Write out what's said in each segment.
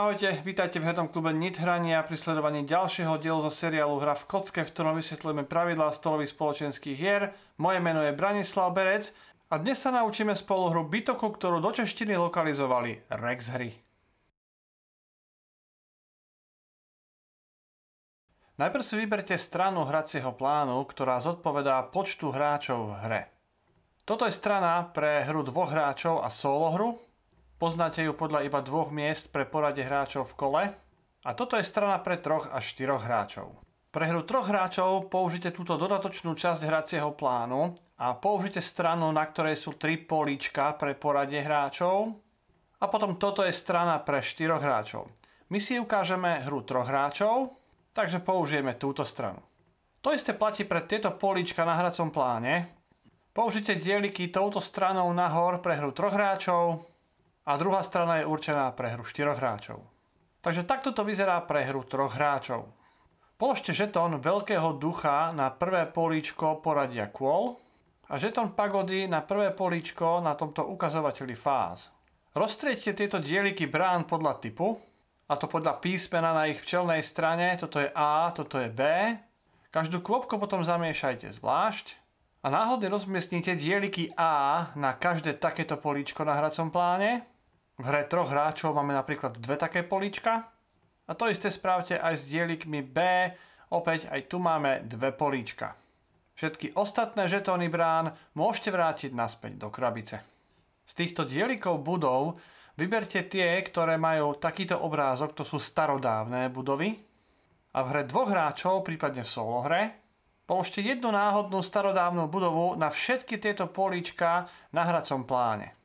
Ahojte, vítajte v hernom klube Nit hrania pri sledovaní ďalšieho dielu zo seriálu Hra v kocke, v ktorom vysvetľujeme pravidlá stolových spoločenských hier. Moje meno je Branislav Berec a dnes sa naučíme spolu hru Bitoku, ktorú do češtiny lokalizovali Rex hry. Najprv si vyberte stranu hracieho plánu, ktorá zodpovedá počtu hráčov v hre. Toto je strana pre hru dvoch hráčov a solo hru, Poznáte ju podľa iba dvoch miest pre porade hráčov v kole a toto je strana pre troch až štyroch hráčov. Pre hru troch hráčov použite túto dodatočnú časť hracieho plánu a použite stranu, na ktorej sú tri políčka pre poradie hráčov a potom toto je strana pre štyroch hráčov. My si ukážeme hru troch hráčov, takže použijeme túto stranu. To isté platí pre tieto políčka na hracom pláne. Použite dieliky touto stranou nahor pre hru troch hráčov a druhá strana je určená pre hru štyroch hráčov. Takže takto to vyzerá pre hru troch hráčov. Položte žetón veľkého ducha na prvé políčko poradia kôl a žetón pagody na prvé políčko na tomto ukazovateli fáz. Rozstriedte tieto dieliky brán podľa typu, a to podľa písmena na ich včelnej strane, toto je A, toto je B. Každú kôpku potom zamiešajte zvlášť a náhodne rozmiestnite dieliky A na každé takéto políčko na hracom pláne v hre troch hráčov máme napríklad dve také políčka. A to isté správte aj s dielikmi B. Opäť aj tu máme dve políčka. Všetky ostatné žetóny brán môžete vrátiť naspäť do krabice. Z týchto dielikov budov vyberte tie, ktoré majú takýto obrázok, to sú starodávne budovy. A v hre dvoch hráčov, prípadne v solohre, položte jednu náhodnú starodávnu budovu na všetky tieto políčka na hracom pláne.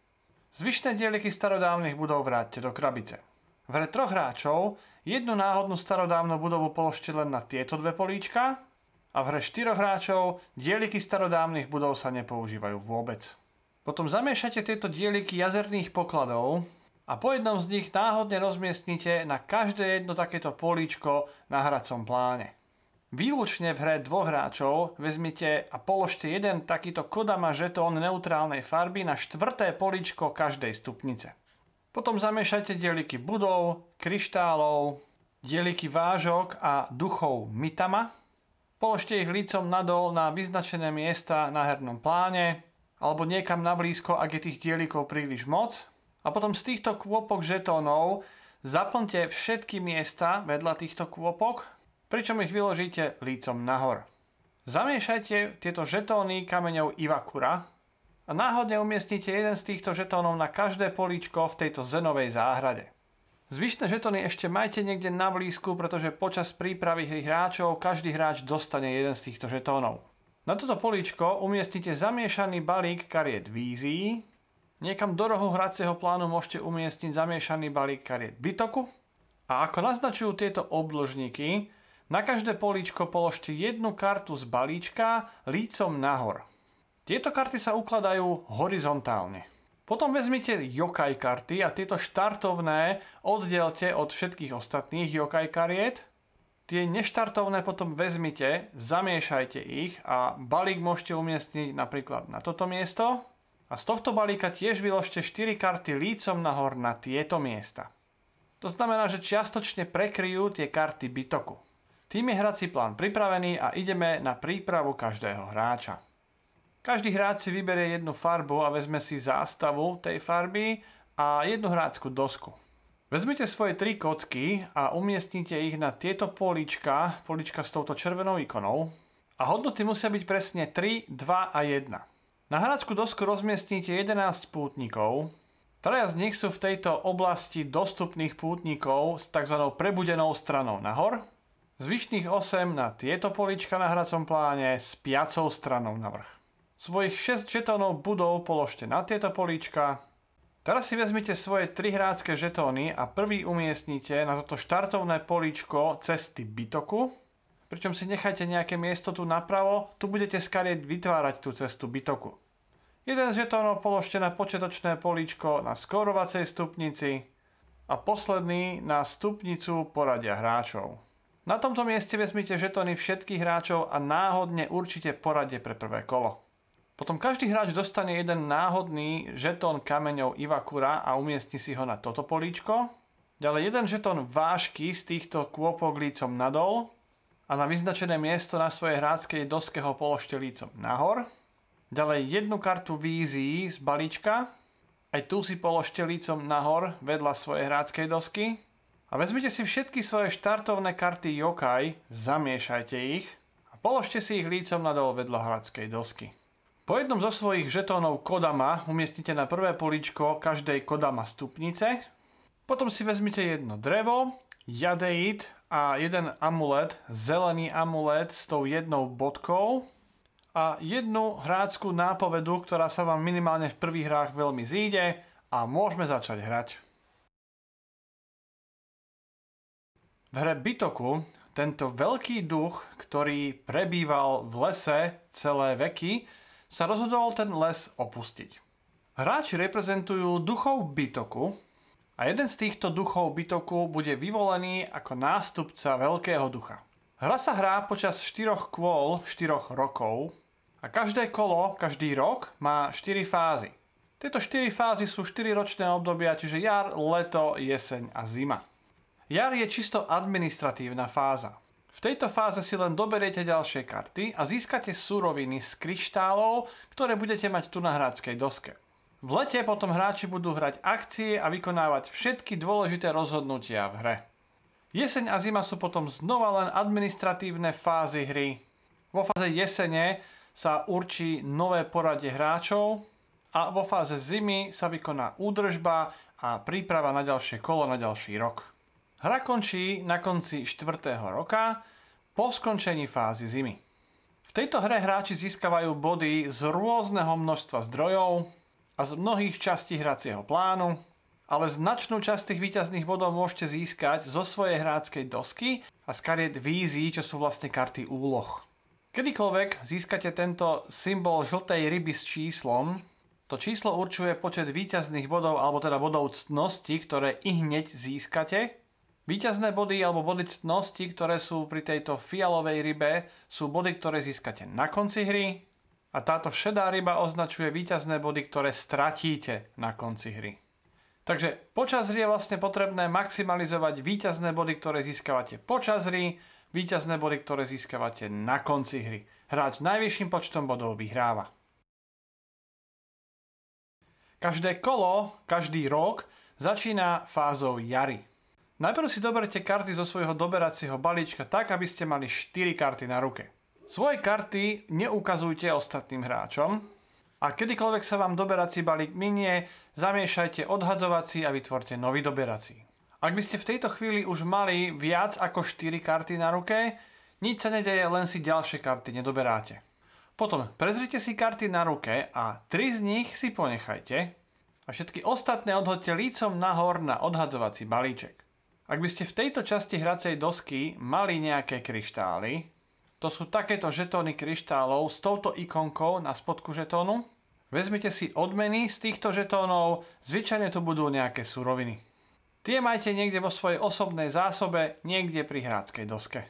Zvyšné dieliky starodávnych budov vráťte do krabice. V hre troch hráčov jednu náhodnú starodávnu budovu položte len na tieto dve políčka a v hre štyroch hráčov dieliky starodávnych budov sa nepoužívajú vôbec. Potom zamiešate tieto dieliky jazerných pokladov a po jednom z nich náhodne rozmiestnite na každé jedno takéto políčko na hracom pláne. Výlučne v hre dvoch hráčov vezmite a položte jeden takýto Kodama žetón neutrálnej farby na štvrté poličko každej stupnice. Potom zamiešajte dieliky budov, kryštálov, dieliky vážok a duchov mitama. Položte ich lícom nadol na vyznačené miesta na hernom pláne alebo niekam nablízko, ak je tých dielikov príliš moc. A potom z týchto kôpok žetónov zaplňte všetky miesta vedľa týchto kôpok pričom ich vyložíte lícom nahor. Zamiešajte tieto žetóny kameňov Ivakura a náhodne umiestnite jeden z týchto žetónov na každé políčko v tejto zenovej záhrade. Zvyšné žetóny ešte majte niekde na blízku, pretože počas prípravy hráčov každý hráč dostane jeden z týchto žetónov. Na toto políčko umiestnite zamiešaný balík kariet vízií, niekam do rohu hracieho plánu môžete umiestniť zamiešaný balík kariet bytoku a ako naznačujú tieto obložníky, na každé políčko položte jednu kartu z balíčka lícom nahor. Tieto karty sa ukladajú horizontálne. Potom vezmite yokai karty a tieto štartovné oddelte od všetkých ostatných yokai kariet. Tie neštartovné potom vezmite, zamiešajte ich a balík môžete umiestniť napríklad na toto miesto. A z tohto balíka tiež vyložte 4 karty lícom nahor na tieto miesta. To znamená, že čiastočne prekryjú tie karty bytoku. Tým je hrací plán pripravený a ideme na prípravu každého hráča. Každý hráč si vyberie jednu farbu a vezme si zástavu tej farby a jednu hráckú dosku. Vezmite svoje tri kocky a umiestnite ich na tieto polička, políčka s touto červenou ikonou a hodnoty musia byť presne 3, 2 a 1. Na hráckú dosku rozmiestnite 11 pútnikov, Traja z nich sú v tejto oblasti dostupných pútnikov s tzv. prebudenou stranou nahor Zvyšných 8 na tieto polička na hracom pláne s piacou stranou na vrch. Svojich 6 žetónov budov položte na tieto políčka. Teraz si vezmite svoje 3 hrácké žetóny a prvý umiestnite na toto štartovné políčko cesty bytoku. Pričom si nechajte nejaké miesto tu napravo, tu budete skarieť vytvárať tú cestu bytoku. Jeden z žetónov položte na počiatočné políčko na skorovacej stupnici a posledný na stupnicu poradia hráčov. Na tomto mieste vezmite žetony všetkých hráčov a náhodne určite poradie pre prvé kolo. Potom každý hráč dostane jeden náhodný žetón kameňov Ivakura a umiestni si ho na toto políčko. Ďalej jeden žetón vážky z týchto kôpok lícom nadol a na vyznačené miesto na svojej hráckej doske ho položte lícom nahor. Ďalej jednu kartu vízií z balíčka, aj tu si položte lícom nahor vedľa svojej hráckej dosky a vezmite si všetky svoje štartovné karty Yokai, zamiešajte ich a položte si ich lícom na nadol vedľa hradskej dosky. Po jednom zo svojich žetónov Kodama umiestnite na prvé poličko každej Kodama stupnice, potom si vezmite jedno drevo, jadeit a jeden amulet, zelený amulet s tou jednou bodkou a jednu hráckú nápovedu, ktorá sa vám minimálne v prvých hrách veľmi zíde a môžeme začať hrať. V hre Bitoku tento veľký duch, ktorý prebýval v lese celé veky, sa rozhodol ten les opustiť. Hráči reprezentujú duchov Bitoku a jeden z týchto duchov Bitoku bude vyvolený ako nástupca veľkého ducha. Hra sa hrá počas 4 kôl 4 rokov a každé kolo, každý rok má 4 fázy. Tieto 4 fázy sú 4 ročné obdobia, čiže jar, leto, jeseň a zima. Jar je čisto administratívna fáza. V tejto fáze si len doberiete ďalšie karty a získate suroviny z kryštálov, ktoré budete mať tu na hráckej doske. V lete potom hráči budú hrať akcie a vykonávať všetky dôležité rozhodnutia v hre. Jeseň a zima sú potom znova len administratívne fázy hry. Vo fáze jesene sa určí nové poradie hráčov a vo fáze zimy sa vykoná údržba a príprava na ďalšie kolo na ďalší rok. Hra končí na konci 4. roka po skončení fázy zimy. V tejto hre hráči získavajú body z rôzneho množstva zdrojov a z mnohých častí hracieho plánu, ale značnú časť tých výťazných bodov môžete získať zo svojej hráckej dosky a z kariet vízí, čo sú vlastne karty úloh. Kedykoľvek získate tento symbol žltej ryby s číslom, to číslo určuje počet výťazných bodov alebo teda bodov ctnosti, ktoré i hneď získate Výťazné body alebo body ctnosti, ktoré sú pri tejto fialovej rybe, sú body, ktoré získate na konci hry a táto šedá ryba označuje výťazné body, ktoré stratíte na konci hry. Takže počas hry je vlastne potrebné maximalizovať výťazné body, ktoré získavate počas hry, výťazné body, ktoré získavate na konci hry. Hráč s najvyšším počtom bodov vyhráva. Každé kolo, každý rok začína fázou jary. Najprv si doberte karty zo svojho doberacieho balíčka tak, aby ste mali 4 karty na ruke. Svoje karty neukazujte ostatným hráčom a kedykoľvek sa vám doberací balík minie, zamiešajte odhadzovací a vytvorte nový doberací. Ak by ste v tejto chvíli už mali viac ako 4 karty na ruke, nič sa nedeje, len si ďalšie karty nedoberáte. Potom prezrite si karty na ruke a 3 z nich si ponechajte a všetky ostatné odhodte lícom nahor na odhadzovací balíček. Ak by ste v tejto časti hracej dosky mali nejaké kryštály, to sú takéto žetóny kryštálov s touto ikonkou na spodku žetónu. Vezmite si odmeny z týchto žetónov, zvyčajne to budú nejaké suroviny. Tie majte niekde vo svojej osobnej zásobe, niekde pri hráckej doske.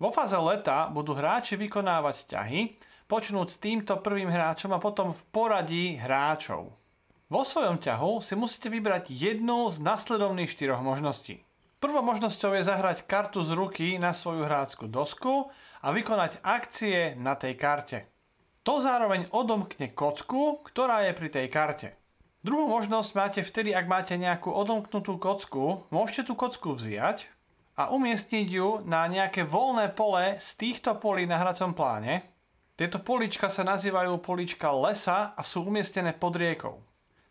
Vo fáze leta budú hráči vykonávať ťahy, počnúť s týmto prvým hráčom a potom v poradí hráčov. Vo svojom ťahu si musíte vybrať jednu z nasledovných štyroch možností. Prvou možnosťou je zahrať kartu z ruky na svoju hrácku dosku a vykonať akcie na tej karte. To zároveň odomkne kocku, ktorá je pri tej karte. Druhú možnosť máte vtedy, ak máte nejakú odomknutú kocku, môžete tú kocku vziať a umiestniť ju na nejaké voľné pole z týchto polí na hracom pláne. Tieto políčka sa nazývajú políčka lesa a sú umiestnené pod riekou.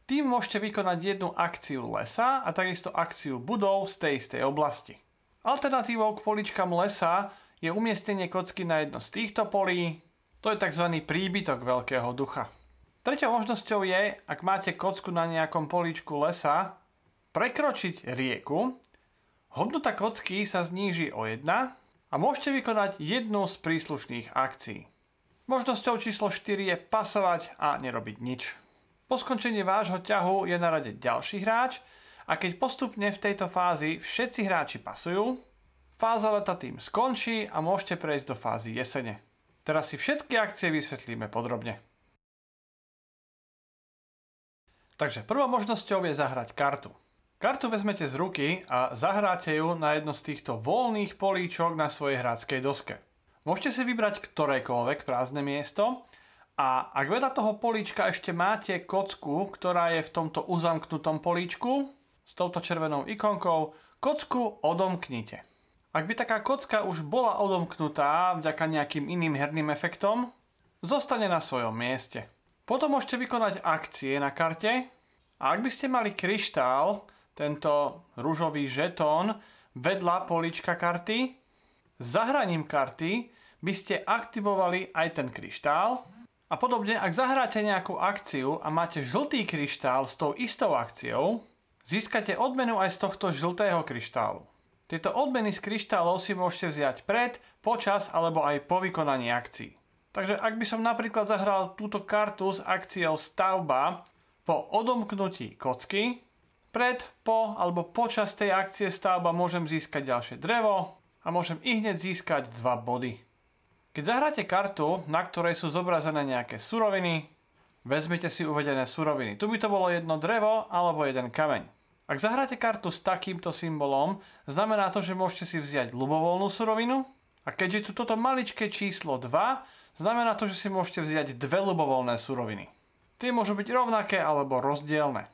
Tým môžete vykonať jednu akciu lesa a takisto akciu budov z tej istej oblasti. Alternatívou k poličkám lesa je umiestnenie kocky na jedno z týchto polí, to je tzv. príbytok veľkého ducha. Tretou možnosťou je, ak máte kocku na nejakom políčku lesa, prekročiť rieku, hodnota kocky sa zníži o 1 a môžete vykonať jednu z príslušných akcií. Možnosťou číslo 4 je pasovať a nerobiť nič. Po skončení vášho ťahu je na rade ďalší hráč a keď postupne v tejto fázi všetci hráči pasujú, fáza leta tým skončí a môžete prejsť do fázy jesene. Teraz si všetky akcie vysvetlíme podrobne. Takže prvou možnosťou je zahrať kartu. Kartu vezmete z ruky a zahráte ju na jedno z týchto voľných políčok na svojej hráckej doske. Môžete si vybrať ktorékoľvek prázdne miesto a ak vedľa toho políčka ešte máte kocku, ktorá je v tomto uzamknutom políčku s touto červenou ikonkou, kocku odomknite. Ak by taká kocka už bola odomknutá vďaka nejakým iným herným efektom, zostane na svojom mieste. Potom môžete vykonať akcie na karte a ak by ste mali kryštál, tento rúžový žetón vedľa políčka karty, zahraním karty by ste aktivovali aj ten kryštál a podobne, ak zahráte nejakú akciu a máte žltý kryštál s tou istou akciou, získate odmenu aj z tohto žltého kryštálu. Tieto odmeny z kryštálov si môžete vziať pred, počas alebo aj po vykonaní akcií. Takže ak by som napríklad zahral túto kartu s akciou stavba po odomknutí kocky, pred, po alebo počas tej akcie stavba môžem získať ďalšie drevo a môžem i hneď získať 2 body. Keď zahráte kartu, na ktorej sú zobrazené nejaké suroviny, vezmite si uvedené suroviny. Tu by to bolo jedno drevo alebo jeden kameň. Ak zahráte kartu s takýmto symbolom, znamená to, že môžete si vziať ľubovoľnú surovinu a keďže tu toto maličké číslo 2, znamená to, že si môžete vziať dve ľubovoľné suroviny. Tie môžu byť rovnaké alebo rozdielne.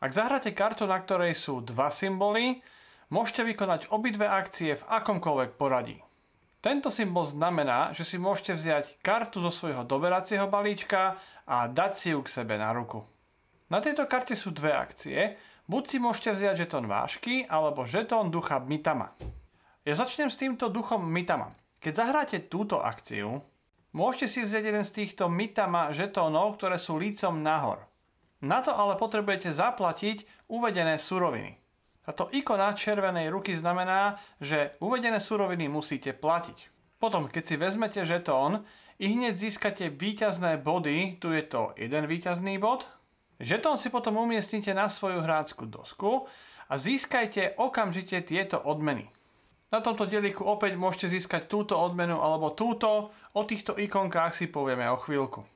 Ak zahráte kartu, na ktorej sú dva symboly, môžete vykonať obidve akcie v akomkoľvek poradí. Tento symbol znamená, že si môžete vziať kartu zo svojho doberacieho balíčka a dať si ju k sebe na ruku. Na tejto karte sú dve akcie, buď si môžete vziať žetón vášky alebo žetón ducha Mitama. Ja začnem s týmto duchom Mitama. Keď zahráte túto akciu, môžete si vziať jeden z týchto Mitama žetónov, ktoré sú lícom nahor. Na to ale potrebujete zaplatiť uvedené suroviny. Táto ikona červenej ruky znamená, že uvedené suroviny musíte platiť. Potom, keď si vezmete žetón, i hneď získate výťazné body, tu je to jeden výťazný bod. Žetón si potom umiestnite na svoju hrácku dosku a získajte okamžite tieto odmeny. Na tomto dieliku opäť môžete získať túto odmenu alebo túto, o týchto ikonkách si povieme o chvíľku.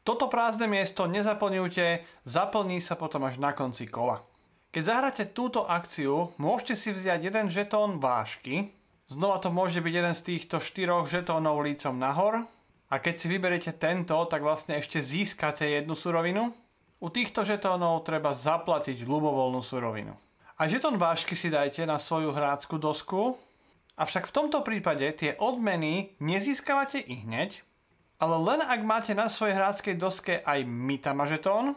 Toto prázdne miesto nezaplňujte, zaplní sa potom až na konci kola. Keď zahráte túto akciu, môžete si vziať jeden žetón vášky, znova to môže byť jeden z týchto štyroch žetónov lícom nahor a keď si vyberete tento, tak vlastne ešte získate jednu surovinu. U týchto žetónov treba zaplatiť ľubovoľnú surovinu. A žetón vášky si dajte na svoju hrácku dosku, avšak v tomto prípade tie odmeny nezískavate i hneď, ale len ak máte na svojej hráckej doske aj mitama žetón,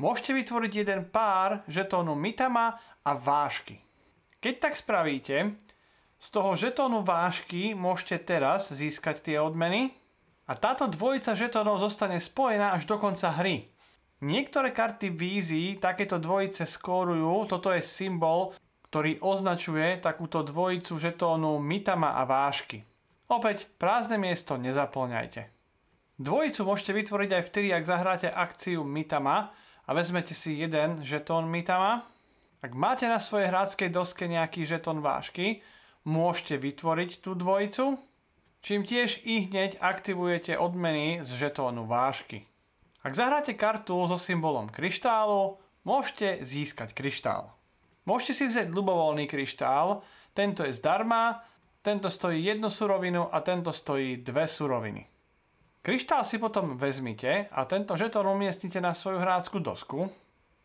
môžete vytvoriť jeden pár žetónu Mitama a Vášky. Keď tak spravíte, z toho žetónu Vášky môžete teraz získať tie odmeny a táto dvojica žetónov zostane spojená až do konca hry. Niektoré karty vízí takéto dvojice skórujú, toto je symbol, ktorý označuje takúto dvojicu žetónu Mitama a Vášky. Opäť prázdne miesto nezaplňajte. Dvojicu môžete vytvoriť aj vtedy, ak zahráte akciu Mitama, a vezmete si jeden žetón Mitama. Ak máte na svojej hráckej doske nejaký žetón vášky, môžete vytvoriť tú dvojicu, čím tiež i hneď aktivujete odmeny z žetónu vášky. Ak zahráte kartu so symbolom kryštálu, môžete získať kryštál. Môžete si vziať ľubovoľný kryštál, tento je zdarma, tento stojí jednu surovinu a tento stojí dve suroviny. Kryštál si potom vezmite a tento žetón umiestnite na svoju hráckú dosku.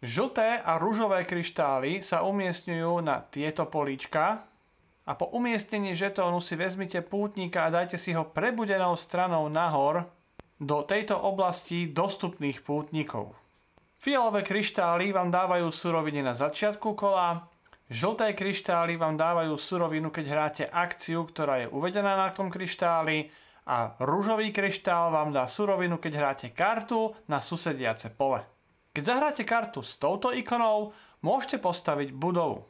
Žlté a rúžové kryštály sa umiestňujú na tieto políčka a po umiestnení žetónu si vezmite pútnika a dajte si ho prebudenou stranou nahor do tejto oblasti dostupných pútnikov. Fialové kryštály vám dávajú suroviny na začiatku kola, žlté kryštály vám dávajú surovinu, keď hráte akciu, ktorá je uvedená na tom kryštáli, a rúžový kryštál vám dá surovinu, keď hráte kartu na susediace pole. Keď zahráte kartu s touto ikonou, môžete postaviť budovu.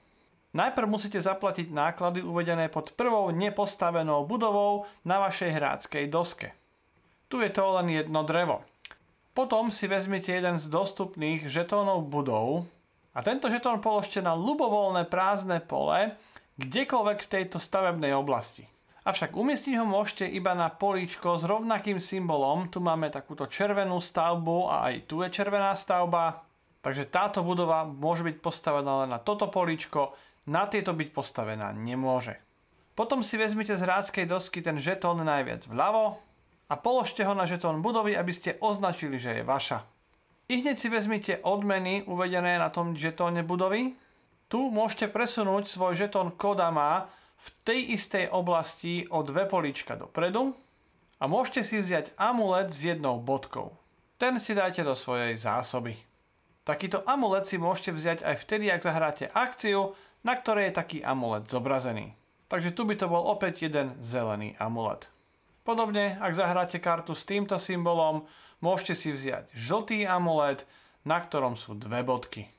Najprv musíte zaplatiť náklady uvedené pod prvou nepostavenou budovou na vašej hráckej doske. Tu je to len jedno drevo. Potom si vezmete jeden z dostupných žetónov budov a tento žetón položte na ľubovoľné prázdne pole kdekoľvek v tejto stavebnej oblasti. Avšak umiestniť ho môžete iba na políčko s rovnakým symbolom. Tu máme takúto červenú stavbu a aj tu je červená stavba. Takže táto budova môže byť postavená len na toto políčko, na tieto byť postavená nemôže. Potom si vezmite z hráckej dosky ten žetón najviac vľavo a položte ho na žetón budovy, aby ste označili, že je vaša. I hneď si vezmite odmeny uvedené na tom žetóne budovy. Tu môžete presunúť svoj žetón Kodama v tej istej oblasti o dve polička dopredu a môžete si vziať amulet s jednou bodkou. Ten si dáte do svojej zásoby. Takýto amulet si môžete vziať aj vtedy, ak zahráte akciu, na ktorej je taký amulet zobrazený. Takže tu by to bol opäť jeden zelený amulet. Podobne, ak zahráte kartu s týmto symbolom, môžete si vziať žltý amulet, na ktorom sú dve bodky.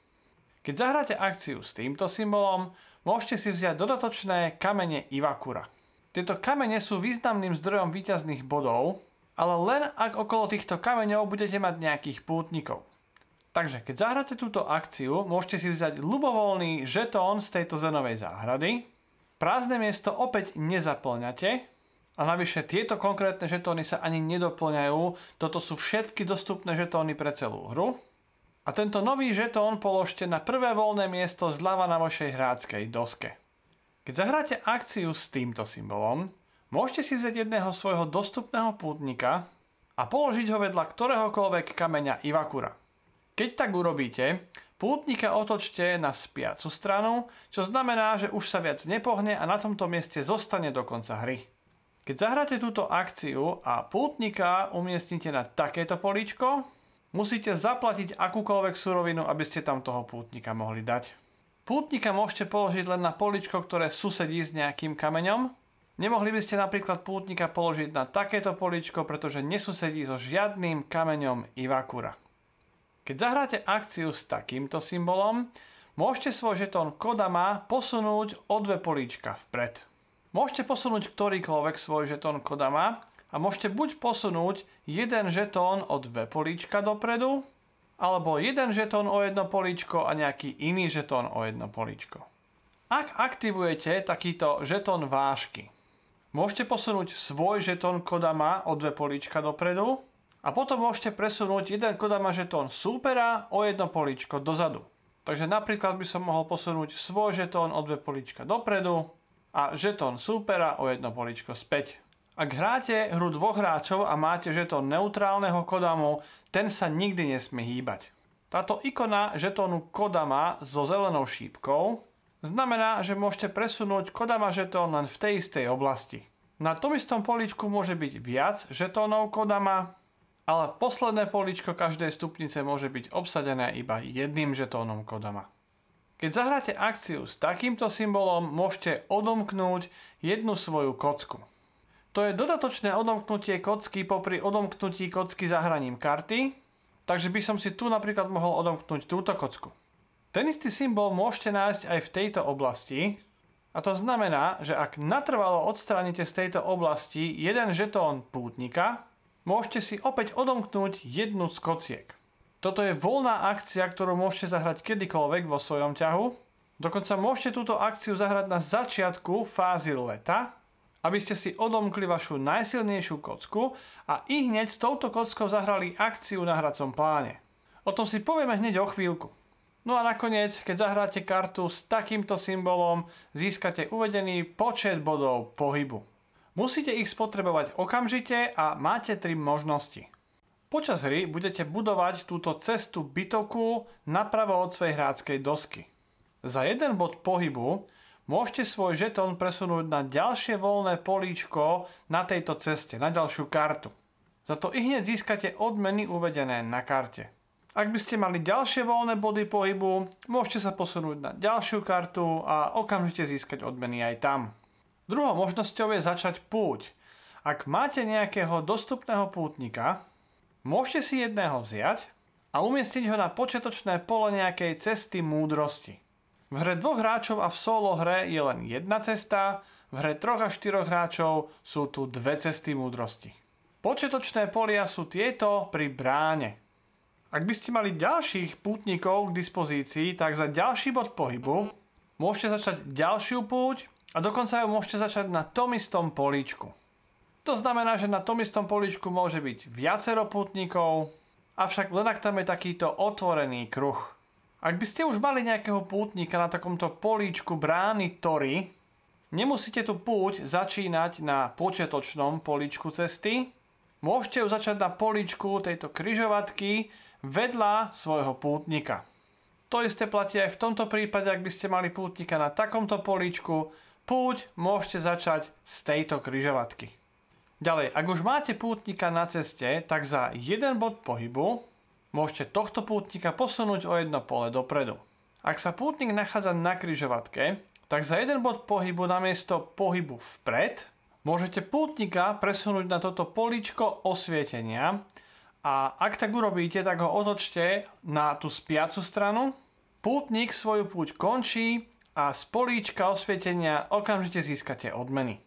Keď zahráte akciu s týmto symbolom, môžete si vziať dodatočné kamene Ivakura. Tieto kamene sú významným zdrojom výťazných bodov, ale len ak okolo týchto kameňov budete mať nejakých pútnikov. Takže keď zahráte túto akciu, môžete si vziať ľubovoľný žetón z tejto zenovej záhrady, prázdne miesto opäť nezaplňate a navyše tieto konkrétne žetóny sa ani nedoplňajú, toto sú všetky dostupné žetóny pre celú hru a tento nový žetón položte na prvé voľné miesto zľava na vašej hráckej doske. Keď zahráte akciu s týmto symbolom, môžete si vzať jedného svojho dostupného pútnika a položiť ho vedľa ktoréhokoľvek kameňa Ivakura. Keď tak urobíte, pútnika otočte na spiacu stranu, čo znamená, že už sa viac nepohne a na tomto mieste zostane do konca hry. Keď zahráte túto akciu a pútnika umiestnite na takéto políčko, Musíte zaplatiť akúkoľvek surovinu, aby ste tam toho pútnika mohli dať. Pútnika môžete položiť len na poličko, ktoré susedí s nejakým kameňom. Nemohli by ste napríklad pútnika položiť na takéto poličko, pretože nesusedí so žiadnym kameňom Ivakura. Keď zahráte akciu s takýmto symbolom, môžete svoj žetón Kodama posunúť o dve políčka vpred. Môžete posunúť ktorýkoľvek svoj žetón Kodama a môžete buď posunúť jeden žetón o dve políčka dopredu, alebo jeden žetón o jedno políčko a nejaký iný žetón o jedno políčko. Ak aktivujete takýto žetón vážky, môžete posunúť svoj žetón Kodama o dve políčka dopredu a potom môžete presunúť jeden Kodama žetón supera o jedno políčko dozadu. Takže napríklad by som mohol posunúť svoj žetón o dve políčka dopredu a žetón supera o jedno políčko späť. Ak hráte hru dvoch hráčov a máte žetón neutrálneho Kodamu, ten sa nikdy nesmie hýbať. Táto ikona žetónu Kodama so zelenou šípkou znamená, že môžete presunúť Kodama žetón len v tej istej oblasti. Na tom istom políčku môže byť viac žetónov Kodama, ale posledné poličko každej stupnice môže byť obsadené iba jedným žetónom Kodama. Keď zahráte akciu s takýmto symbolom, môžete odomknúť jednu svoju kocku. To je dodatočné odomknutie kocky popri odomknutí kocky zahraním karty, takže by som si tu napríklad mohol odomknúť túto kocku. Ten istý symbol môžete nájsť aj v tejto oblasti, a to znamená, že ak natrvalo odstránite z tejto oblasti jeden žetón pútnika, môžete si opäť odomknúť jednu z kociek. Toto je voľná akcia, ktorú môžete zahrať kedykoľvek vo svojom ťahu. Dokonca môžete túto akciu zahrať na začiatku fázy leta, aby ste si odomkli vašu najsilnejšiu kocku a i hneď s touto kockou zahrali akciu na hracom pláne. O tom si povieme hneď o chvíľku. No a nakoniec, keď zahráte kartu s takýmto symbolom, získate uvedený počet bodov pohybu. Musíte ich spotrebovať okamžite a máte tri možnosti. Počas hry budete budovať túto cestu bytoku napravo od svojej hráckej dosky. Za jeden bod pohybu môžete svoj žetón presunúť na ďalšie voľné políčko na tejto ceste, na ďalšiu kartu. Za to i hneď získate odmeny uvedené na karte. Ak by ste mali ďalšie voľné body pohybu, môžete sa posunúť na ďalšiu kartu a okamžite získať odmeny aj tam. Druhou možnosťou je začať púť. Ak máte nejakého dostupného pútnika, môžete si jedného vziať a umiestniť ho na početočné pole nejakej cesty múdrosti. V hre dvoch hráčov a v solo hre je len jedna cesta, v hre troch a štyroch hráčov sú tu dve cesty múdrosti. Početočné polia sú tieto pri bráne. Ak by ste mali ďalších pútnikov k dispozícii, tak za ďalší bod pohybu môžete začať ďalšiu púť a dokonca ju môžete začať na tom istom políčku. To znamená, že na tom istom políčku môže byť viacero pútnikov, avšak len ak tam je takýto otvorený kruh. Ak by ste už mali nejakého pútnika na takomto políčku brány Tory, nemusíte tú púť začínať na počiatočnom políčku cesty, môžete ju začať na políčku tejto kryžovatky vedľa svojho pútnika. To isté platí aj v tomto prípade, ak by ste mali pútnika na takomto políčku, púť môžete začať z tejto kryžovatky. Ďalej, ak už máte pútnika na ceste, tak za jeden bod pohybu môžete tohto pútnika posunúť o jedno pole dopredu. Ak sa pútnik nachádza na križovatke, tak za jeden bod pohybu namiesto pohybu vpred môžete pútnika presunúť na toto políčko osvietenia a ak tak urobíte, tak ho otočte na tú spiacu stranu. Pútnik svoju púť končí a z políčka osvietenia okamžite získate odmeny.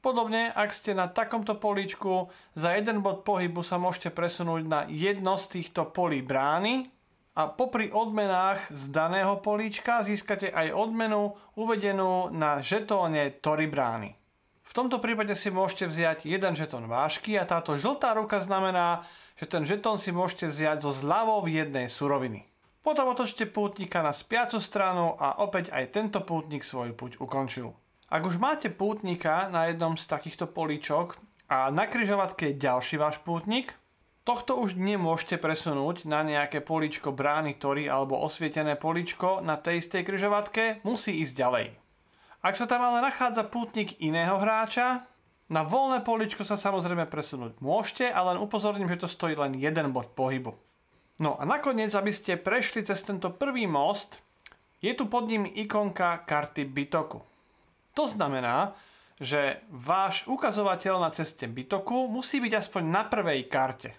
Podobne, ak ste na takomto políčku, za jeden bod pohybu sa môžete presunúť na jedno z týchto polí brány a popri odmenách z daného políčka získate aj odmenu uvedenú na žetóne Tory brány. V tomto prípade si môžete vziať jeden žetón vážky a táto žltá ruka znamená, že ten žetón si môžete vziať zo zľavou v jednej suroviny. Potom otočte pútnika na spiacu stranu a opäť aj tento pútnik svoju púť ukončil. Ak už máte pútnika na jednom z takýchto políčok a na križovatke je ďalší váš pútnik, tohto už nemôžete presunúť na nejaké políčko brány tory alebo osvietené políčko na tej istej križovatke, musí ísť ďalej. Ak sa tam ale nachádza pútnik iného hráča, na voľné políčko sa samozrejme presunúť môžete, ale len upozorním, že to stojí len jeden bod pohybu. No a nakoniec, aby ste prešli cez tento prvý most, je tu pod ním ikonka karty Bitoku. To znamená, že váš ukazovateľ na ceste bytoku musí byť aspoň na prvej karte.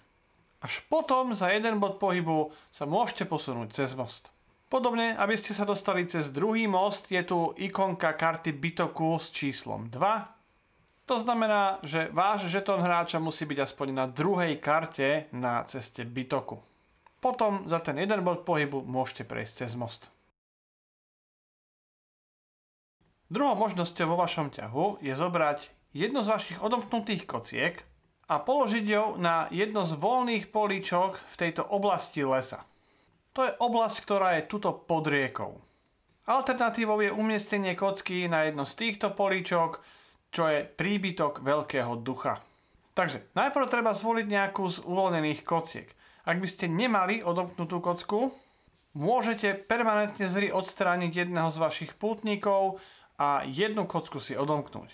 Až potom za jeden bod pohybu sa môžete posunúť cez most. Podobne, aby ste sa dostali cez druhý most, je tu ikonka karty bytoku s číslom 2. To znamená, že váš žetón hráča musí byť aspoň na druhej karte na ceste bytoku. Potom za ten jeden bod pohybu môžete prejsť cez most. Druhou možnosťou vo vašom ťahu je zobrať jedno z vašich odomknutých kociek a položiť ju na jedno z voľných políčok v tejto oblasti lesa. To je oblasť, ktorá je tuto pod riekou. Alternatívou je umiestnenie kocky na jedno z týchto políčok, čo je príbytok veľkého ducha. Takže najprv treba zvoliť nejakú z uvoľnených kociek. Ak by ste nemali odomknutú kocku, môžete permanentne zri odstrániť jedného z vašich pútnikov a jednu kocku si odomknúť.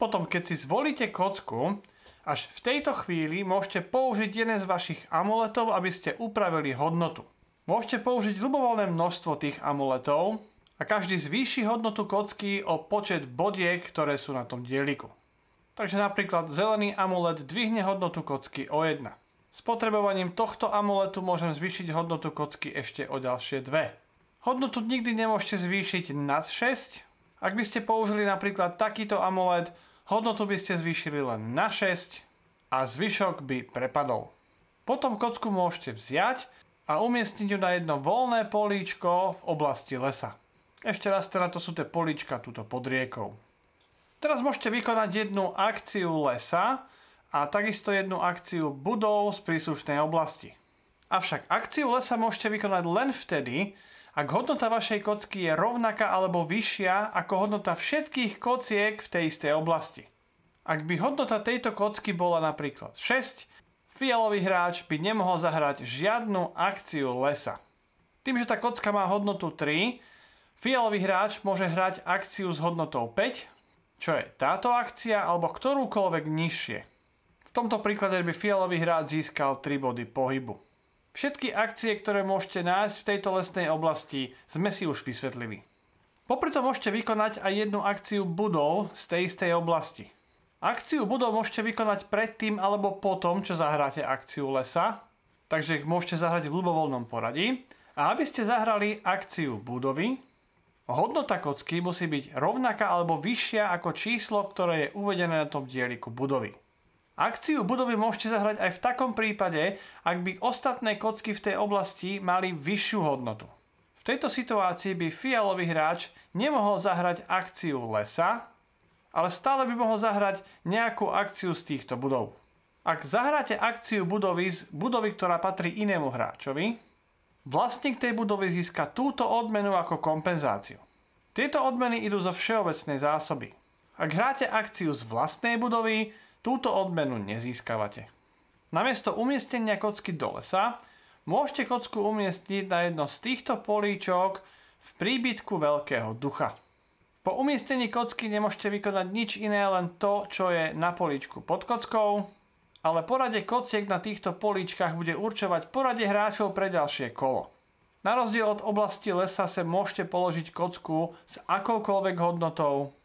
Potom, keď si zvolíte kocku, až v tejto chvíli môžete použiť jeden z vašich amuletov, aby ste upravili hodnotu. Môžete použiť ľubovoľné množstvo tých amuletov a každý zvýši hodnotu kocky o počet bodiek, ktoré sú na tom dieliku. Takže napríklad zelený amulet dvihne hodnotu kocky o 1. potrebovaním tohto amuletu môžem zvýšiť hodnotu kocky ešte o ďalšie 2. Hodnotu nikdy nemôžete zvýšiť nad 6, ak by ste použili napríklad takýto amulet, hodnotu by ste zvýšili len na 6 a zvyšok by prepadol. Potom kocku môžete vziať a umiestniť ju na jedno voľné políčko v oblasti lesa. Ešte raz teda to sú tie políčka tuto pod riekou. Teraz môžete vykonať jednu akciu lesa a takisto jednu akciu budov z príslušnej oblasti. Avšak akciu lesa môžete vykonať len vtedy, ak hodnota vašej kocky je rovnaká alebo vyššia ako hodnota všetkých kociek v tej istej oblasti. Ak by hodnota tejto kocky bola napríklad 6, fialový hráč by nemohol zahrať žiadnu akciu lesa. Tým, že tá kocka má hodnotu 3, fialový hráč môže hrať akciu s hodnotou 5, čo je táto akcia alebo ktorúkoľvek nižšie. V tomto príklade by fialový hráč získal 3 body pohybu. Všetky akcie, ktoré môžete nájsť v tejto lesnej oblasti, sme si už vysvetlili. Popri to môžete vykonať aj jednu akciu budov z tej istej oblasti. Akciu budov môžete vykonať predtým alebo potom, čo zahráte akciu lesa, takže môžete zahrať v ľubovoľnom poradí. A aby ste zahrali akciu budovy, hodnota kocky musí byť rovnaká alebo vyššia ako číslo, ktoré je uvedené na tom dieliku budovy. Akciu budovy môžete zahrať aj v takom prípade, ak by ostatné kocky v tej oblasti mali vyššiu hodnotu. V tejto situácii by fialový hráč nemohol zahrať akciu lesa, ale stále by mohol zahrať nejakú akciu z týchto budov. Ak zahráte akciu budovy z budovy, ktorá patrí inému hráčovi, vlastník tej budovy získa túto odmenu ako kompenzáciu. Tieto odmeny idú zo všeobecnej zásoby. Ak hráte akciu z vlastnej budovy, Túto odmenu nezískavate. Namiesto umiestnenia kocky do lesa, môžete kocku umiestniť na jedno z týchto políčok v príbytku veľkého ducha. Po umiestnení kocky nemôžete vykonať nič iné, len to, čo je na políčku pod kockou, ale poradie kociek na týchto políčkach bude určovať poradie hráčov pre ďalšie kolo. Na rozdiel od oblasti lesa sa môžete položiť kocku s akoukoľvek hodnotou,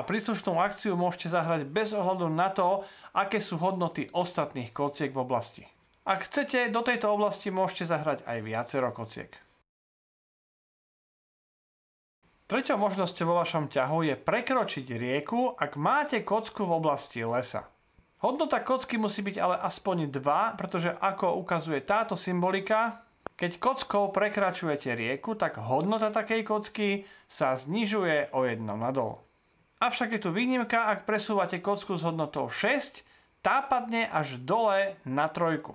a príslušnú akciu môžete zahrať bez ohľadu na to, aké sú hodnoty ostatných kociek v oblasti. Ak chcete, do tejto oblasti môžete zahrať aj viacero kociek. Tretou možnosťou vo vašom ťahu je prekročiť rieku, ak máte kocku v oblasti lesa. Hodnota kocky musí byť ale aspoň 2, pretože ako ukazuje táto symbolika, keď kockou prekračujete rieku, tak hodnota takej kocky sa znižuje o jedno nadol. Avšak je tu výnimka, ak presúvate kocku s hodnotou 6, tá padne až dole na trojku.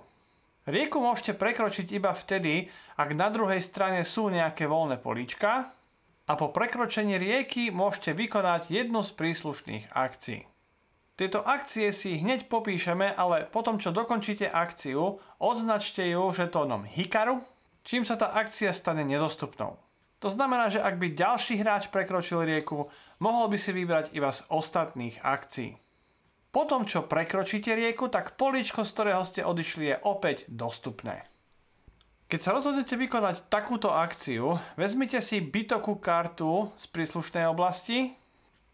Rieku môžete prekročiť iba vtedy, ak na druhej strane sú nejaké voľné políčka a po prekročení rieky môžete vykonať jednu z príslušných akcií. Tieto akcie si hneď popíšeme, ale potom čo dokončíte akciu, označte ju žetónom Hikaru, čím sa tá akcia stane nedostupnou. To znamená, že ak by ďalší hráč prekročil rieku, mohol by si vybrať iba z ostatných akcií. Potom, čo prekročíte rieku, tak políčko, z ktorého ste odišli, je opäť dostupné. Keď sa rozhodnete vykonať takúto akciu, vezmite si bytoku kartu z príslušnej oblasti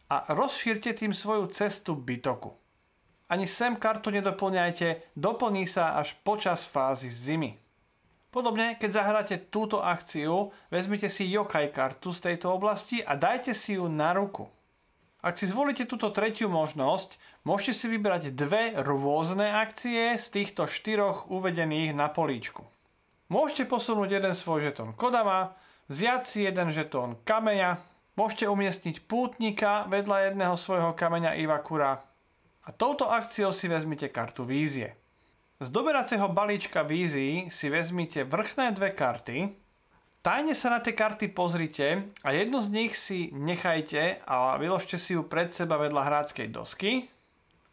a rozšírte tým svoju cestu bytoku. Ani sem kartu nedoplňajte, doplní sa až počas fázy zimy. Podobne, keď zahráte túto akciu, vezmite si Yokai kartu z tejto oblasti a dajte si ju na ruku. Ak si zvolíte túto tretiu možnosť, môžete si vybrať dve rôzne akcie z týchto štyroch uvedených na políčku. Môžete posunúť jeden svoj žetón Kodama, vziať si jeden žetón kameňa, môžete umiestniť pútnika vedľa jedného svojho kameňa Ivakura a touto akciou si vezmite kartu vízie. Z doberacieho balíčka vízií si vezmite vrchné dve karty, tajne sa na tie karty pozrite a jednu z nich si nechajte a vyložte si ju pred seba vedľa hráckej dosky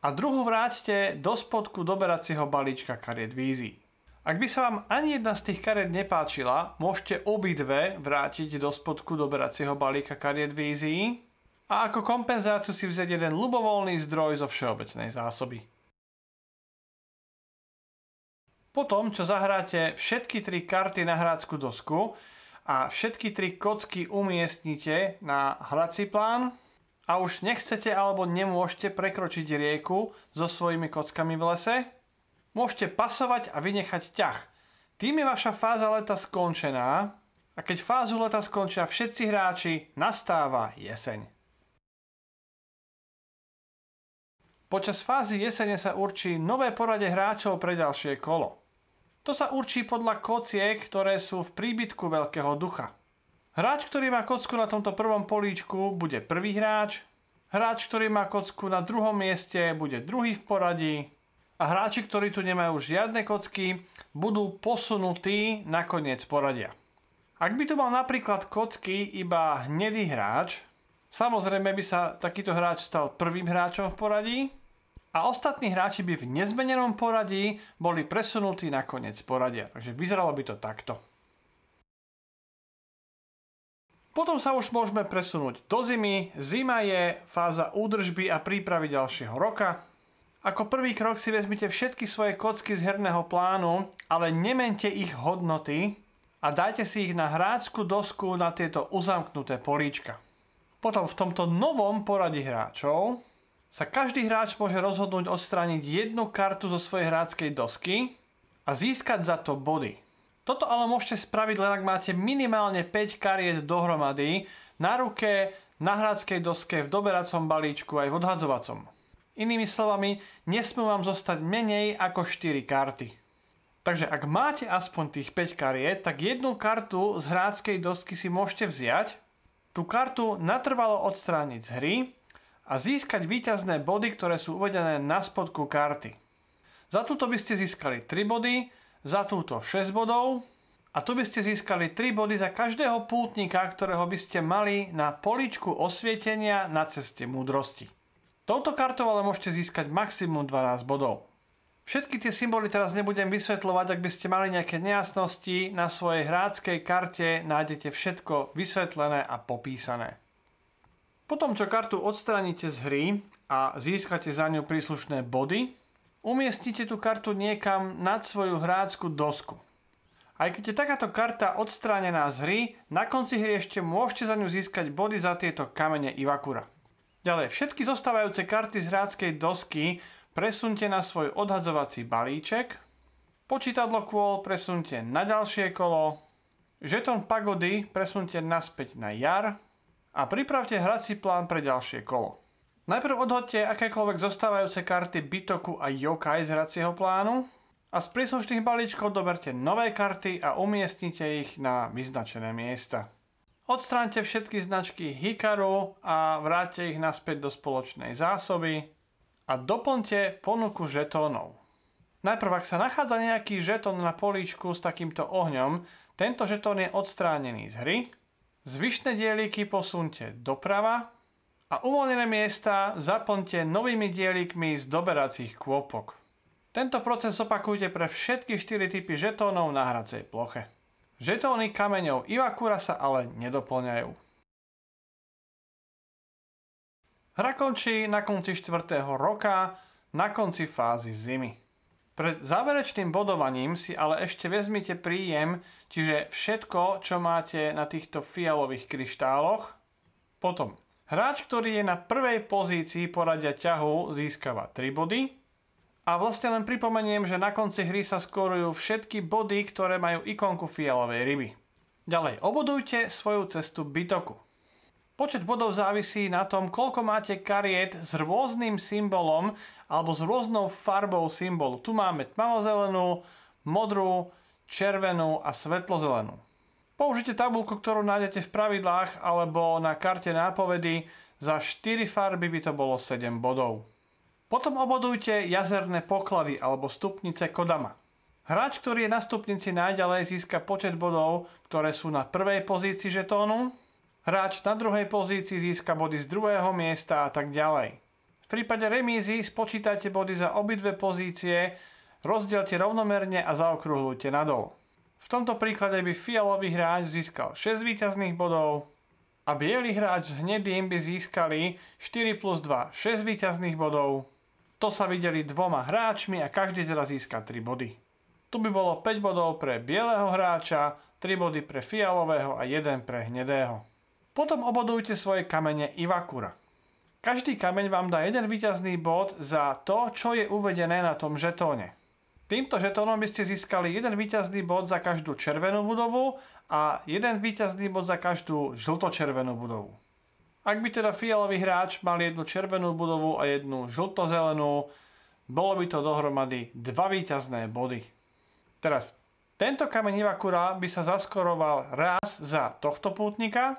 a druhú vráťte do spodku doberacieho balíčka kariet vízií. Ak by sa vám ani jedna z tých kariet nepáčila, môžete obidve vrátiť do spodku doberacieho balíka kariet vízií a ako kompenzáciu si vzieť jeden ľubovoľný zdroj zo všeobecnej zásoby. Potom, čo zahráte všetky tri karty na hrácku dosku a všetky tri kocky umiestnite na hrací plán a už nechcete alebo nemôžete prekročiť rieku so svojimi kockami v lese, môžete pasovať a vynechať ťah. Tým je vaša fáza leta skončená a keď fázu leta skončia všetci hráči, nastáva jeseň. Počas fázy jesene sa určí nové poradie hráčov pre ďalšie kolo. To sa určí podľa kociek, ktoré sú v príbytku veľkého ducha. Hráč, ktorý má kocku na tomto prvom políčku, bude prvý hráč, hráč, ktorý má kocku na druhom mieste, bude druhý v poradí a hráči, ktorí tu nemajú žiadne kocky, budú posunutí na koniec poradia. Ak by tu mal napríklad kocky iba hnedý hráč, samozrejme by sa takýto hráč stal prvým hráčom v poradí, a ostatní hráči by v nezmenenom poradí boli presunutí na koniec poradia. Takže vyzeralo by to takto. Potom sa už môžeme presunúť do zimy. Zima je fáza údržby a prípravy ďalšieho roka. Ako prvý krok si vezmite všetky svoje kocky z herného plánu, ale nemente ich hodnoty a dajte si ich na hráčskú dosku na tieto uzamknuté políčka. Potom v tomto novom poradí hráčov sa každý hráč môže rozhodnúť odstrániť jednu kartu zo svojej hráckej dosky a získať za to body. Toto ale môžete spraviť len ak máte minimálne 5 kariet dohromady na ruke, na hráckej doske, v doberacom balíčku aj v odhadzovacom. Inými slovami, nesmú vám zostať menej ako 4 karty. Takže ak máte aspoň tých 5 kariet, tak jednu kartu z hráckej dosky si môžete vziať, tú kartu natrvalo odstrániť z hry a získať výťazné body, ktoré sú uvedené na spodku karty. Za túto by ste získali 3 body, za túto 6 bodov a tu by ste získali 3 body za každého pútnika, ktorého by ste mali na poličku osvietenia na ceste múdrosti. Touto kartou ale môžete získať maximum 12 bodov. Všetky tie symboly teraz nebudem vysvetľovať, ak by ste mali nejaké nejasnosti, na svojej hráckej karte nájdete všetko vysvetlené a popísané. Potom, čo kartu odstraníte z hry a získate za ňu príslušné body, umiestnite tú kartu niekam nad svoju hrácku dosku. Aj keď je takáto karta odstránená z hry, na konci hry ešte môžete za ňu získať body za tieto kamene Ivakura. Ďalej, všetky zostávajúce karty z hráckej dosky presunte na svoj odhadzovací balíček, počítadlo kôl presunte na ďalšie kolo, žeton pagody presunte naspäť na jar a pripravte hrací plán pre ďalšie kolo. Najprv odhodte akékoľvek zostávajúce karty Bitoku a Yokai z hracieho plánu a z príslušných balíčkov doberte nové karty a umiestnite ich na vyznačené miesta. Odstráňte všetky značky Hikaru a vráte ich naspäť do spoločnej zásoby a doplňte ponuku žetónov. Najprv, ak sa nachádza nejaký žetón na políčku s takýmto ohňom, tento žetón je odstránený z hry Zvyšné dieliky posunte doprava a uvoľnené miesta zaplňte novými dielikmi z doberacích kôpok. Tento proces opakujte pre všetky 4 typy žetónov na hracej ploche. Žetóny kameňov Iwakura sa ale nedoplňajú. Hra končí na konci 4. roka, na konci fázy zimy. Pred záverečným bodovaním si ale ešte vezmite príjem, čiže všetko, čo máte na týchto fialových kryštáloch. Potom, hráč, ktorý je na prvej pozícii poradia ťahu, získava 3 body. A vlastne len pripomeniem, že na konci hry sa skorujú všetky body, ktoré majú ikonku fialovej ryby. Ďalej, obodujte svoju cestu bytoku. Počet bodov závisí na tom, koľko máte kariet s rôznym symbolom alebo s rôznou farbou symbolu. Tu máme tmavozelenú, modrú, červenú a svetlozelenú. Použite tabulku, ktorú nájdete v pravidlách alebo na karte nápovedy. Za 4 farby by to bolo 7 bodov. Potom obodujte jazerné poklady alebo stupnice Kodama. Hráč, ktorý je na stupnici najďalej, získa počet bodov, ktoré sú na prvej pozícii žetónu Hráč na druhej pozícii získa body z druhého miesta a tak ďalej. V prípade remízy spočítajte body za obidve pozície, rozdielte rovnomerne a zaokrúhľujte nadol. V tomto príklade by fialový hráč získal 6 výťazných bodov a biely hráč s hnedým by získali 4 plus 2 6 výťazných bodov. To sa videli dvoma hráčmi a každý teda získa 3 body. Tu by bolo 5 bodov pre bieleho hráča, 3 body pre fialového a 1 pre hnedého. Potom obodujte svoje kamene Ivakura. Každý kameň vám dá jeden výťazný bod za to, čo je uvedené na tom žetóne. Týmto žetónom by ste získali jeden výťazný bod za každú červenú budovu a jeden výťazný bod za každú žltočervenú budovu. Ak by teda fialový hráč mal jednu červenú budovu a jednu žltozelenú, bolo by to dohromady dva výťazné body. Teraz, tento kameň Ivakura by sa zaskoroval raz za tohto pútnika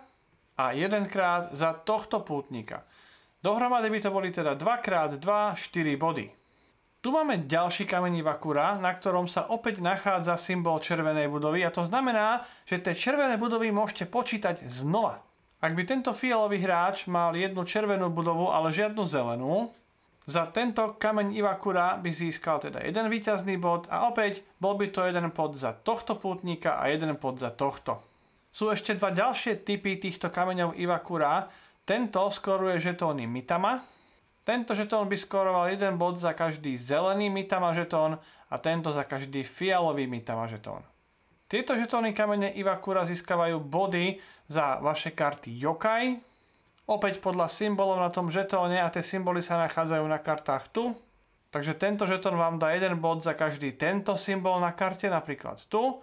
a jedenkrát za tohto pútnika. Dohromady by to boli teda 2x2, 4 body. Tu máme ďalší kamení Vakura, na ktorom sa opäť nachádza symbol červenej budovy a to znamená, že tie červené budovy môžete počítať znova. Ak by tento fialový hráč mal jednu červenú budovu, ale žiadnu zelenú, za tento kameň Ivakura by získal teda jeden výťazný bod a opäť bol by to jeden pod za tohto pútnika a jeden pod za tohto. Sú ešte dva ďalšie typy týchto kameňov Ivakura. Tento skoruje žetóny Mitama. Tento žetón by skoroval jeden bod za každý zelený Mitama žetón a tento za každý fialový Mitama žetón. Tieto žetóny kamene Ivakura získavajú body za vaše karty Yokai, opäť podľa symbolov na tom žetóne a tie symboly sa nachádzajú na kartách tu. Takže tento žetón vám dá jeden bod za každý tento symbol na karte, napríklad tu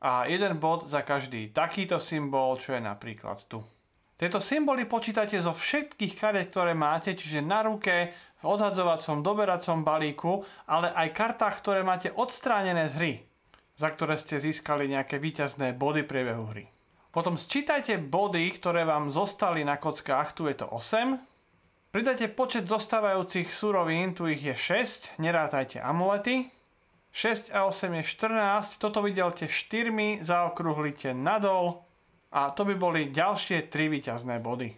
a jeden bod za každý takýto symbol, čo je napríklad tu. Tieto symboly počítate zo všetkých kariet, ktoré máte, čiže na ruke, v odhadzovacom, doberacom balíku, ale aj kartách, ktoré máte odstránené z hry, za ktoré ste získali nejaké výťazné body priebehu hry. Potom sčítajte body, ktoré vám zostali na kockách, tu je to 8. Pridajte počet zostávajúcich surovín, tu ich je 6, nerátajte amulety. 6 a 8 je 14, toto vydelte 4, zaokrúhlite nadol a to by boli ďalšie 3 výťazné body.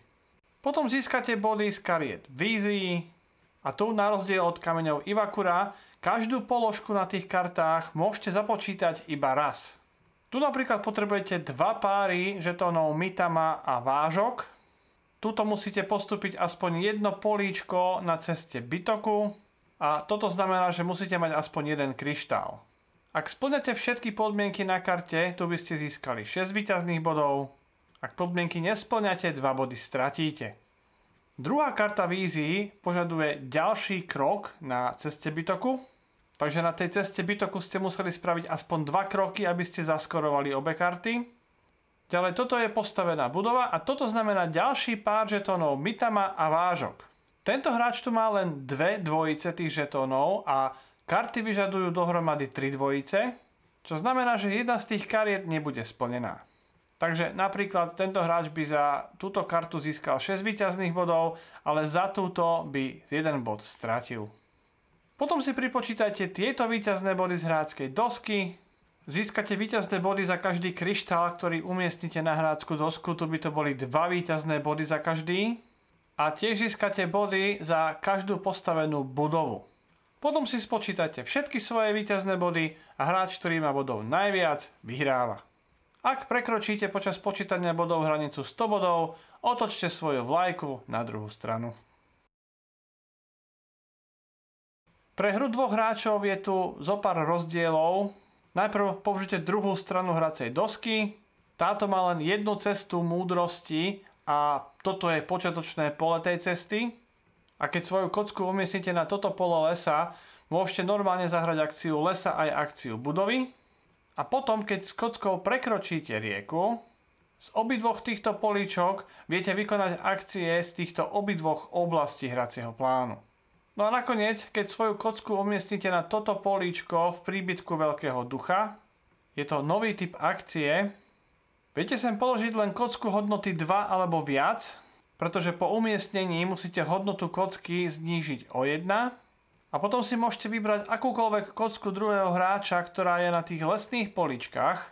Potom získate body z kariet vízií a tu na rozdiel od kameňov Ivakura každú položku na tých kartách môžete započítať iba raz. Tu napríklad potrebujete dva páry žetónov Mitama a Vážok. Tuto musíte postúpiť aspoň jedno políčko na ceste Bitoku a toto znamená, že musíte mať aspoň jeden kryštál. Ak splňate všetky podmienky na karte, tu by ste získali 6 výťazných bodov. Ak podmienky nesplňate, 2 body stratíte. Druhá karta vízií požaduje ďalší krok na ceste bytoku, takže na tej ceste bytoku ste museli spraviť aspoň 2 kroky, aby ste zaskorovali obe karty. Ďalej toto je postavená budova a toto znamená ďalší pár žetónov Mitama a vážok. Tento hráč tu má len dve dvojice tých žetónov a karty vyžadujú dohromady tri dvojice, čo znamená, že jedna z tých kariet nebude splnená. Takže napríklad tento hráč by za túto kartu získal 6 výťazných bodov, ale za túto by jeden bod stratil. Potom si pripočítajte tieto výťazné body z hráckej dosky, Získate výťazné body za každý kryštál, ktorý umiestnite na hrácku dosku, tu by to boli dva výťazné body za každý a tiež získate body za každú postavenú budovu. Potom si spočítate všetky svoje víťazné body a hráč, ktorý má bodov najviac, vyhráva. Ak prekročíte počas počítania bodov hranicu 100 bodov, otočte svoju vlajku na druhú stranu. Pre hru dvoch hráčov je tu zo pár rozdielov. Najprv použite druhú stranu hracej dosky. Táto má len jednu cestu múdrosti a toto je počiatočné pole tej cesty a keď svoju kocku umiestnite na toto pole lesa, môžete normálne zahrať akciu lesa aj akciu budovy a potom, keď s kockou prekročíte rieku, z obidvoch týchto políčok viete vykonať akcie z týchto obidvoch oblastí hracieho plánu. No a nakoniec, keď svoju kocku umiestnite na toto políčko v príbytku Veľkého ducha, je to nový typ akcie, Viete sem položiť len kocku hodnoty 2 alebo viac, pretože po umiestnení musíte hodnotu kocky znížiť o 1 a potom si môžete vybrať akúkoľvek kocku druhého hráča, ktorá je na tých lesných poličkách,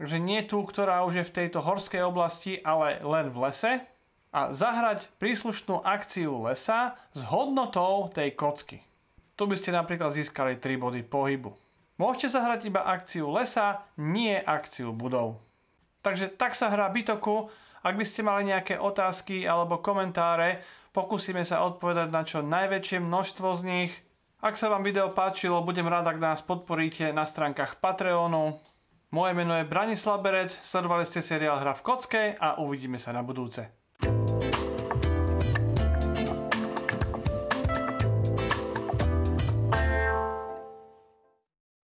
takže nie tú, ktorá už je v tejto horskej oblasti, ale len v lese a zahrať príslušnú akciu lesa s hodnotou tej kocky. Tu by ste napríklad získali 3 body pohybu. Môžete zahrať iba akciu lesa, nie akciu budov. Takže tak sa hrá Bitoku. Ak by ste mali nejaké otázky alebo komentáre, pokúsime sa odpovedať na čo najväčšie množstvo z nich. Ak sa vám video páčilo, budem rád, ak nás podporíte na stránkach Patreonu. Moje meno je Branislav Berec, sledovali ste seriál Hra v kocke a uvidíme sa na budúce.